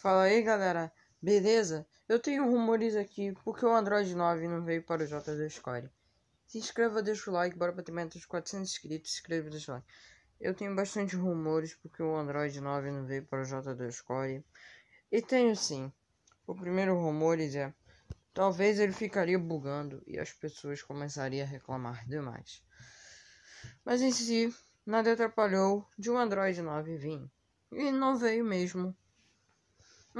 Fala aí galera, beleza? Eu tenho rumores aqui porque o Android 9 não veio para o J 2 Score. Se inscreva, deixa o like, bora bater meta de 400 inscritos, se inscreva, deixa o like. Eu tenho bastante rumores porque o Android 9 não veio para o J 2 Score. E tenho sim. O primeiro rumor é talvez ele ficaria bugando e as pessoas começariam a reclamar demais. Mas em si, nada atrapalhou de um Android 9 vir. E não veio mesmo.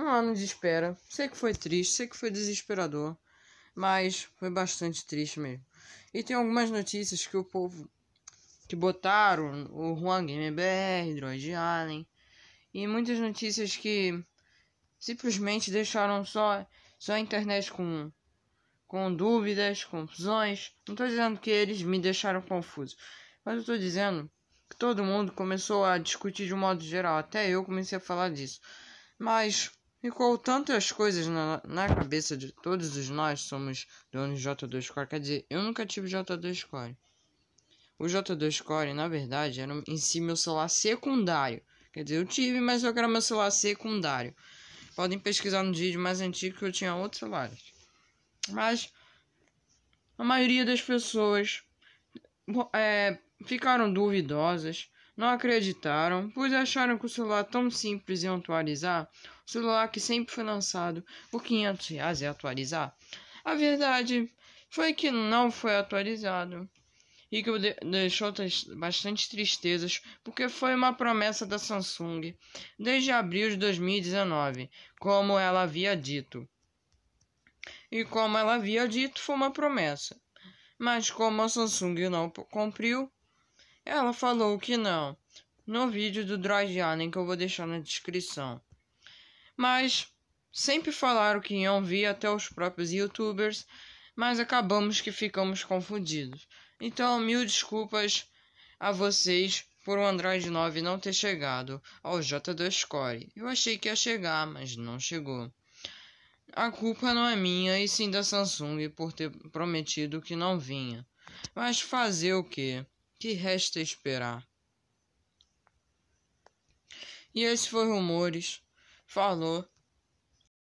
Um ano de espera. Sei que foi triste, sei que foi desesperador, mas foi bastante triste mesmo. E tem algumas notícias que o povo que botaram o Juan GameBR, Droid Allen, e muitas notícias que simplesmente deixaram só, só a internet com, com dúvidas, confusões. Não estou dizendo que eles me deixaram confuso, mas eu estou dizendo que todo mundo começou a discutir de um modo geral, até eu comecei a falar disso. Mas e com tantas coisas na, na cabeça de todos os nós somos donos de J2 Core, quer dizer, eu nunca tive J2 Core. O J2 Core, na verdade, era em si meu celular secundário. Quer dizer, eu tive, mas eu era meu celular secundário. Podem pesquisar no vídeo mais antigo que eu tinha outros celulares. Mas a maioria das pessoas é, ficaram duvidosas, não acreditaram, pois acharam que o celular tão simples e atualizar celular que sempre foi lançado por 500 reais e atualizar? A verdade foi que não foi atualizado e que deixou bastante tristezas, porque foi uma promessa da Samsung desde abril de 2019, como ela havia dito. E como ela havia dito, foi uma promessa. Mas como a Samsung não cumpriu, ela falou que não. No vídeo do Droid Allen que eu vou deixar na descrição mas sempre falaram que iam vir até os próprios youtubers, mas acabamos que ficamos confundidos. Então, mil desculpas a vocês por o Android 9 não ter chegado ao J2 Core. Eu achei que ia chegar, mas não chegou. A culpa não é minha e sim da Samsung por ter prometido que não vinha. Mas fazer o quê? Que resta esperar? E esse foi Rumores falou